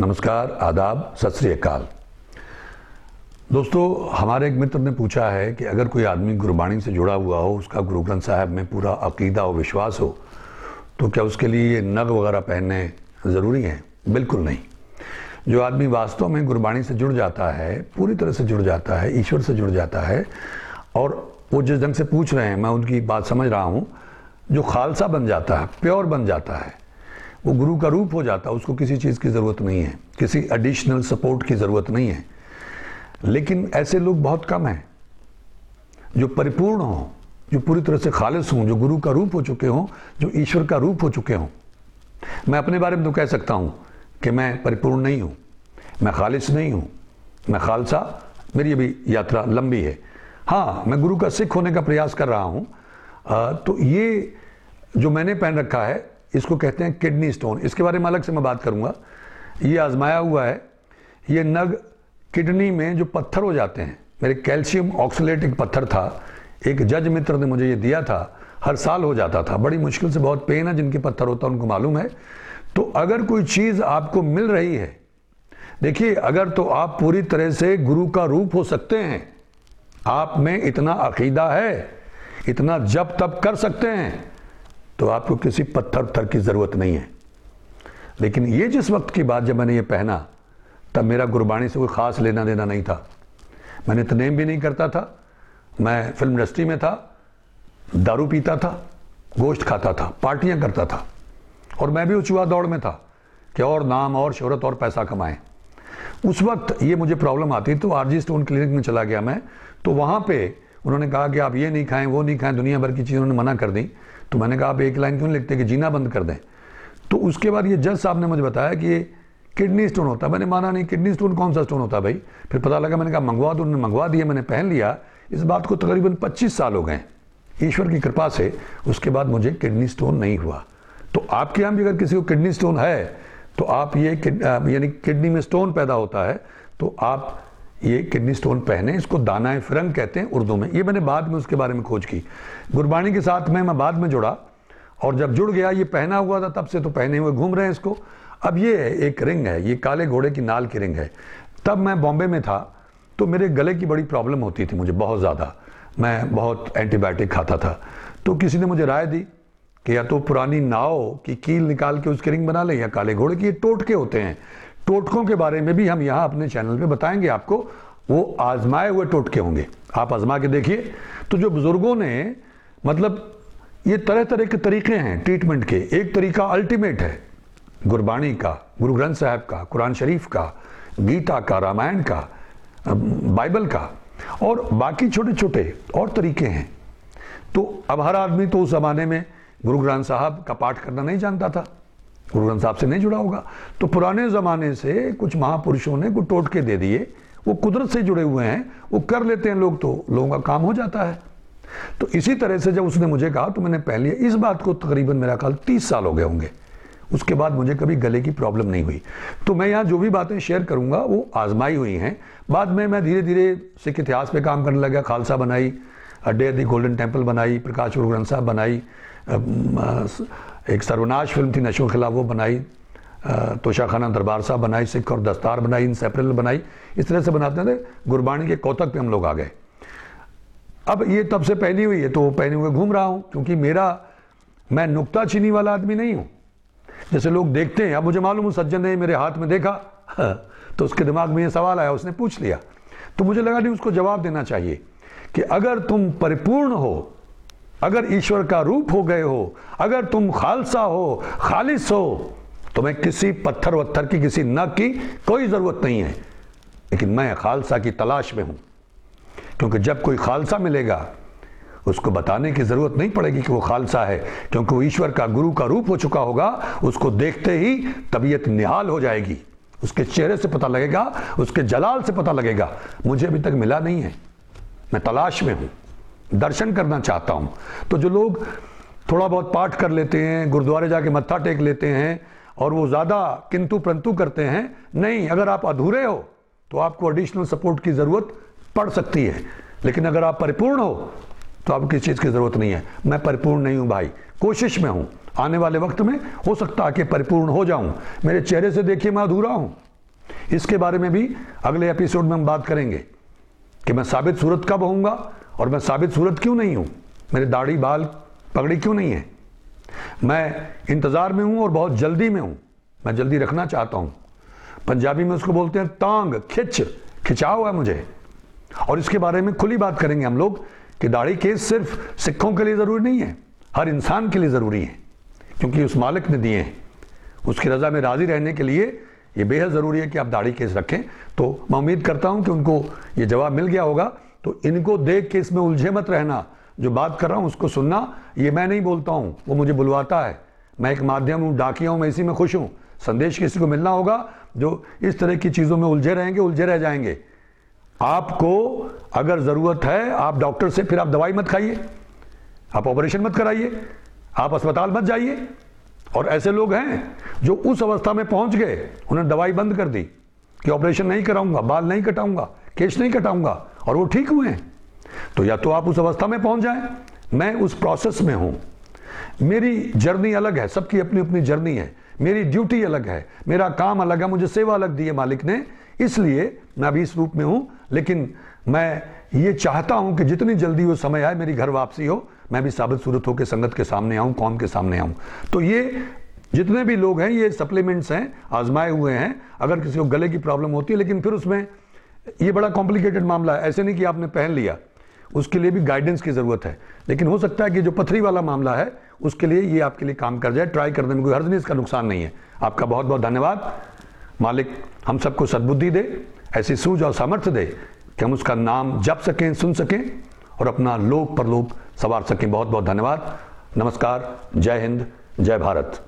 नमस्कार आदाब सत श्रीकाल दोस्तों हमारे एक मित्र ने पूछा है कि अगर कोई आदमी गुरबाणी से जुड़ा हुआ हो उसका गुरु ग्रंथ साहब में पूरा अकीदा और विश्वास हो तो क्या उसके लिए ये नग वगैरह पहनने ज़रूरी हैं बिल्कुल नहीं जो आदमी वास्तव में गुरबाणी से जुड़ जाता है पूरी तरह से जुड़ जाता है ईश्वर से जुड़ जाता है और वो जिस ढंग से पूछ रहे हैं मैं उनकी बात समझ रहा हूँ जो खालसा बन जाता है प्योर बन जाता है वो गुरु का रूप हो जाता है उसको किसी चीज़ की ज़रूरत नहीं है किसी एडिशनल सपोर्ट की ज़रूरत नहीं है लेकिन ऐसे लोग बहुत कम हैं जो परिपूर्ण हों जो पूरी तरह से खालिश हों जो गुरु का रूप हो चुके हों जो ईश्वर का रूप हो चुके हों मैं अपने बारे में तो कह सकता हूँ कि मैं परिपूर्ण नहीं हूँ मैं खालिश नहीं हूँ मैं खालसा मेरी अभी यात्रा लंबी है हाँ मैं गुरु का सिख होने का प्रयास कर रहा हूँ तो ये जो मैंने पहन रखा है इसको कहते हैं किडनी स्टोन इसके बारे में अलग से मैं बात करूंगा ये आजमाया हुआ है ये नग किडनी में जो पत्थर हो जाते हैं मेरे कैल्शियम ऑक्सीट एक पत्थर था एक जज मित्र ने मुझे ये दिया था हर साल हो जाता था बड़ी मुश्किल से बहुत पेन है जिनके पत्थर होता है उनको मालूम है तो अगर कोई चीज़ आपको मिल रही है देखिए अगर तो आप पूरी तरह से गुरु का रूप हो सकते हैं आप में इतना अकीदा है इतना जब तब कर सकते हैं तो आपको किसी पत्थर उत्थर की ज़रूरत नहीं है लेकिन ये जिस वक्त की बात जब मैंने ये पहना तब मेरा गुरबाणी से कोई ख़ास लेना देना नहीं था तो नेम भी नहीं करता था मैं फिल्म इंडस्ट्री में था दारू पीता था गोश्त खाता था पार्टियां करता था और मैं भी उचुआ दौड़ में था कि और नाम और शहरत और पैसा कमाएं उस वक्त ये मुझे प्रॉब्लम आती तो आरजी स्टोन क्लिनिक में चला गया मैं तो वहाँ पे उन्होंने कहा कि आप ये नहीं खाएं वो नहीं खाएं दुनिया भर की चीज़ उन्होंने मना कर दी तो मैंने कहा आप एक लाइन क्यों लिखते कि जीना बंद कर दें तो उसके बाद ये जज साहब ने मुझे बताया कि ये किडनी स्टोन होता है मैंने माना नहीं किडनी स्टोन कौन सा स्टोन होता है भाई फिर पता लगा मैंने कहा मंगवा दो उन्होंने मंगवा दिया मैंने पहन लिया इस बात को तकरीबन पच्चीस साल हो गए ईश्वर की कृपा से उसके बाद मुझे किडनी स्टोन नहीं हुआ तो आपके यहाँ भी अगर किसी को किडनी स्टोन है तो आप ये यानी किडनी में स्टोन पैदा होता है तो आप ये किडनी स्टोन पहने इसको दाना फिरंग कहते हैं उर्दू में ये मैंने बाद में उसके बारे में खोज की गुरबाणी के साथ में मैं बाद में जुड़ा और जब जुड़ गया ये पहना हुआ था तब से तो पहने हुए घूम रहे हैं इसको अब ये है एक रिंग है ये काले घोड़े की नाल की रिंग है तब मैं बॉम्बे में था तो मेरे गले की बड़ी प्रॉब्लम होती थी मुझे बहुत ज़्यादा मैं बहुत एंटीबायोटिक खाता था तो किसी ने मुझे राय दी कि या तो पुरानी नाव की कील निकाल के उसकी रिंग बना ले या काले घोड़े की ये टोटके होते हैं टोटकों के बारे में भी हम यहाँ अपने चैनल पे बताएंगे आपको वो आजमाए हुए टोटके होंगे आप आजमा के देखिए तो जो बुज़ुर्गों ने मतलब ये तरह तरह के तरीके हैं ट्रीटमेंट के एक तरीका अल्टीमेट है गुरबाणी का गुरु ग्रंथ साहब का कुरान शरीफ का गीता का रामायण का बाइबल का और बाकी छोटे छोटे और तरीके हैं तो अब हर आदमी तो उस ज़माने में गुरु ग्रंथ साहब का पाठ करना नहीं जानता था गुरु ग्रंथ साहब से नहीं जुड़ा होगा तो पुराने ज़माने से कुछ महापुरुषों ने कुछ टोटके दे दिए वो कुदरत से जुड़े हुए हैं वो कर लेते हैं लोग तो लोगों का काम हो जाता है तो इसी तरह से जब उसने मुझे कहा तो मैंने पहले इस बात को तकरीबन मेरा ख्याल तीस साल हो गए होंगे उसके बाद मुझे कभी गले की प्रॉब्लम नहीं हुई तो मैं यहाँ जो भी बातें शेयर करूंगा वो आजमाई हुई हैं बाद में मैं धीरे धीरे सिख इतिहास पे काम करने लगा खालसा बनाई अड्डे दी गोल्डन टेम्पल बनाई प्रकाश गुरु ग्रंथ साहब बनाई एक सर्वनाश फिल्म थी नशों के खिलाफ वो बनाई तोशा खाना दरबार साहब बनाई सिख और दस्तार बनाई इन सेपरल बनाई इस तरह से बनाते थे गुरबाणी के कौतक पे हम लोग आ गए अब ये तब से पहनी हुई है तो वो पहने हुए घूम रहा हूँ क्योंकि मेरा मैं नुकता चीनी वाला आदमी नहीं हूँ जैसे लोग देखते हैं अब मुझे मालूम सज्जन ने मेरे हाथ में देखा तो उसके दिमाग में ये सवाल आया उसने पूछ लिया तो मुझे लगा नहीं उसको जवाब देना चाहिए कि अगर तुम परिपूर्ण हो अगर ईश्वर का रूप हो गए हो अगर तुम खालसा हो खालिश हो तुम्हें तो किसी पत्थर वत्थर की किसी नग की कोई ज़रूरत नहीं है लेकिन मैं खालसा की तलाश में हूं क्योंकि जब कोई खालसा मिलेगा उसको बताने की ज़रूरत नहीं पड़ेगी कि वो खालसा है क्योंकि वो ईश्वर का गुरु का रूप हो चुका होगा उसको देखते ही तबीयत निहाल हो जाएगी उसके चेहरे से पता लगेगा उसके जलाल से पता लगेगा मुझे अभी तक मिला नहीं है मैं तलाश में हूं दर्शन करना चाहता हूं तो जो लोग थोड़ा बहुत पाठ कर लेते हैं गुरुद्वारे जाके मत्था टेक लेते हैं और वो ज़्यादा किंतु परंतु करते हैं नहीं अगर आप अधूरे हो तो आपको एडिशनल सपोर्ट की ज़रूरत पड़ सकती है लेकिन अगर आप परिपूर्ण हो तो आपको किसी चीज़ की ज़रूरत नहीं है मैं परिपूर्ण नहीं हूं भाई कोशिश में हूं आने वाले वक्त में हो सकता है कि परिपूर्ण हो जाऊं मेरे चेहरे से देखिए मैं अधूरा हूं इसके बारे में भी अगले एपिसोड में हम बात करेंगे कि मैं साबित सूरत कब होऊंगा और मैं साबित सूरत क्यों नहीं हूँ मेरे दाढ़ी बाल पगड़ी क्यों नहीं है मैं इंतज़ार में हूँ और बहुत जल्दी में हूँ मैं जल्दी रखना चाहता हूँ पंजाबी में उसको बोलते हैं तांग खिंच खिंचा हुआ मुझे और इसके बारे में खुली बात करेंगे हम लोग कि दाढ़ी केस सिर्फ सिखों के लिए ज़रूरी नहीं है हर इंसान के लिए ज़रूरी है क्योंकि उस मालिक ने दिए हैं उसकी रज़ा में राज़ी रहने के लिए ये बेहद ज़रूरी है कि आप दाढ़ी केस रखें तो मैं उम्मीद करता हूँ कि उनको ये जवाब मिल गया होगा तो इनको देख के इसमें उलझे मत रहना जो बात कर रहा हूँ उसको सुनना ये मैं नहीं बोलता हूँ वो मुझे बुलवाता है मैं एक माध्यम हूँ डाकिया हूँ मैं इसी में खुश हूँ संदेश किसी को मिलना होगा जो इस तरह की चीज़ों में उलझे रहेंगे उलझे रह जाएंगे आपको अगर ज़रूरत है आप डॉक्टर से फिर आप दवाई मत खाइए आप ऑपरेशन मत कराइए आप अस्पताल मत जाइए और ऐसे लोग हैं जो उस अवस्था में पहुंच गए उन्होंने दवाई बंद कर दी कि ऑपरेशन नहीं कराऊंगा बाल नहीं कटाऊंगा केश नहीं कटाऊंगा और वो ठीक हुए हैं तो या तो आप उस अवस्था में पहुंच जाए मैं उस प्रोसेस में हूं मेरी जर्नी अलग है सबकी अपनी अपनी जर्नी है मेरी ड्यूटी अलग है मेरा काम अलग है मुझे सेवा अलग दी है मालिक ने इसलिए मैं अभी इस रूप में हूं लेकिन मैं ये चाहता हूं कि जितनी जल्दी वो समय आए मेरी घर वापसी हो मैं भी साबित सूरत होकर संगत के सामने आऊँ कौम के सामने आऊँ तो ये जितने भी लोग हैं ये सप्लीमेंट्स हैं आजमाए हुए हैं अगर किसी को गले की प्रॉब्लम होती है लेकिन फिर उसमें ये बड़ा कॉम्प्लिकेटेड मामला है ऐसे नहीं कि आपने पहन लिया उसके लिए भी गाइडेंस की ज़रूरत है लेकिन हो सकता है कि जो पथरी वाला मामला है उसके लिए ये आपके लिए काम कर जाए ट्राई करने में कोई हर्ज नहीं इसका नुकसान नहीं है आपका बहुत बहुत धन्यवाद मालिक हम सबको सद्बुद्धि दे ऐसी सूझ और सामर्थ्य दे कि हम उसका नाम जप सकें सुन सकें और अपना लोक परलोक सवार सकें बहुत बहुत धन्यवाद नमस्कार जय हिंद जय भारत